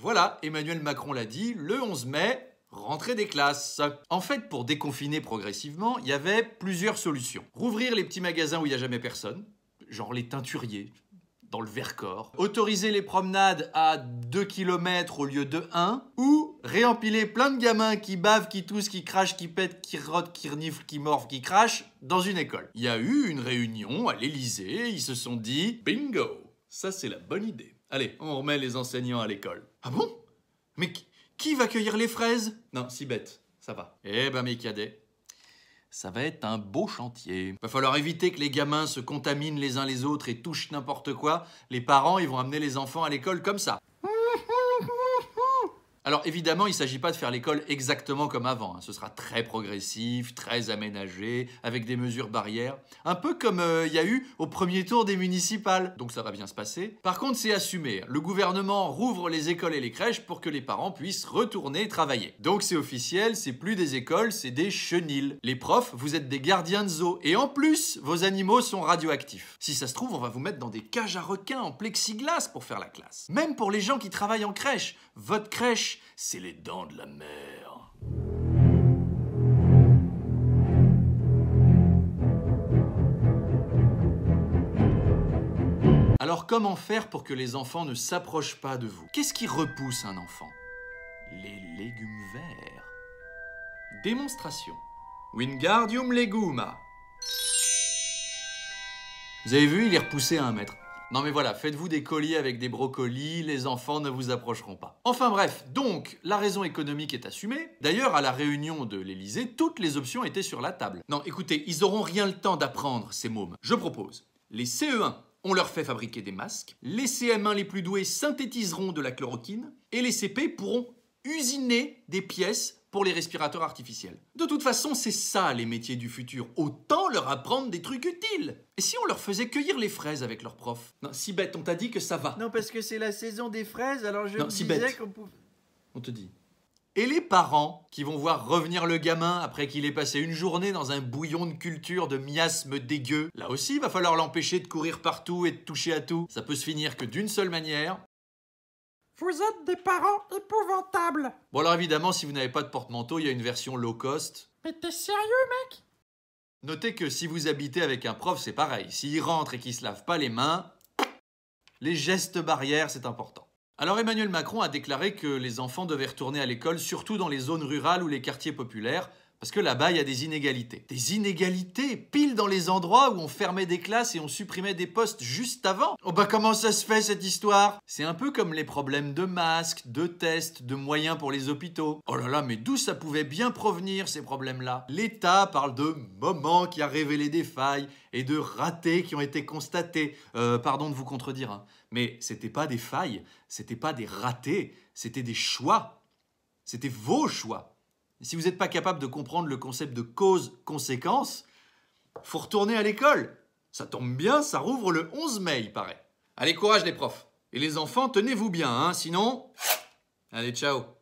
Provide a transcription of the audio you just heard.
Voilà, Emmanuel Macron l'a dit, le 11 mai, rentrée des classes. En fait, pour déconfiner progressivement, il y avait plusieurs solutions. Rouvrir les petits magasins où il n'y a jamais personne, genre les teinturiers, dans le Vercors, autoriser les promenades à 2 km au lieu de 1, ou réempiler plein de gamins qui bavent, qui toussent, qui crachent, qui pètent, qui rôdent, qui reniflent, qui morfent, qui crachent dans une école. Il y a eu une réunion à l'Elysée, ils se sont dit bingo ça, c'est la bonne idée. Allez, on remet les enseignants à l'école. Ah bon Mais qui va cueillir les fraises Non, si bête, ça va. Eh ben, mes cadets, ça va être un beau chantier. Va falloir éviter que les gamins se contaminent les uns les autres et touchent n'importe quoi. Les parents, ils vont amener les enfants à l'école comme ça. Alors évidemment, il ne s'agit pas de faire l'école exactement comme avant. Hein. Ce sera très progressif, très aménagé, avec des mesures barrières. Un peu comme euh, il y a eu au premier tour des municipales. Donc ça va bien se passer. Par contre, c'est assumé. Hein. Le gouvernement rouvre les écoles et les crèches pour que les parents puissent retourner travailler. Donc c'est officiel, c'est plus des écoles, c'est des chenilles. Les profs, vous êtes des gardiens de zoo. Et en plus, vos animaux sont radioactifs. Si ça se trouve, on va vous mettre dans des cages à requins en plexiglas pour faire la classe. Même pour les gens qui travaillent en crèche. Votre crèche c'est les dents de la mer. Alors comment faire pour que les enfants ne s'approchent pas de vous Qu'est-ce qui repousse un enfant Les légumes verts. Démonstration. Wingardium leguma. Vous avez vu, il est repoussé à un mètre. Non mais voilà, faites-vous des colliers avec des brocolis, les enfants ne vous approcheront pas. Enfin bref, donc, la raison économique est assumée. D'ailleurs, à la réunion de l'Elysée, toutes les options étaient sur la table. Non, écoutez, ils auront rien le temps d'apprendre, ces mômes. Je propose, les CE1, ont leur fait fabriquer des masques, les CM1 les plus doués synthétiseront de la chloroquine, et les CP pourront usiner des pièces pour les respirateurs artificiels. De toute façon, c'est ça les métiers du futur. Autant leur apprendre des trucs utiles. Et si on leur faisait cueillir les fraises avec leurs profs Non, si bête, on t'a dit que ça va. Non, parce que c'est la saison des fraises, alors je non, si disais qu'on pouvait... On te dit. Et les parents qui vont voir revenir le gamin après qu'il ait passé une journée dans un bouillon de culture de miasme dégueu, là aussi il va falloir l'empêcher de courir partout et de toucher à tout. Ça peut se finir que d'une seule manière, vous êtes des parents épouvantables. Bon alors évidemment, si vous n'avez pas de porte-manteau, il y a une version low cost. Mais t'es sérieux, mec Notez que si vous habitez avec un prof, c'est pareil. S'il rentre et qu'il se lave pas les mains, les gestes barrières, c'est important. Alors Emmanuel Macron a déclaré que les enfants devaient retourner à l'école, surtout dans les zones rurales ou les quartiers populaires, parce que là-bas, il y a des inégalités. Des inégalités pile dans les endroits où on fermait des classes et on supprimait des postes juste avant. Oh bah comment ça se fait cette histoire C'est un peu comme les problèmes de masques, de tests, de moyens pour les hôpitaux. Oh là là, mais d'où ça pouvait bien provenir ces problèmes-là L'État parle de moments qui a révélé des failles et de ratés qui ont été constatés. Euh, pardon de vous contredire, hein. mais c'était pas des failles, c'était pas des ratés, c'était des choix. C'était vos choix. Si vous n'êtes pas capable de comprendre le concept de cause-conséquence, faut retourner à l'école. Ça tombe bien, ça rouvre le 11 mai, il paraît. Allez, courage les profs. Et les enfants, tenez-vous bien, hein, sinon... Allez, ciao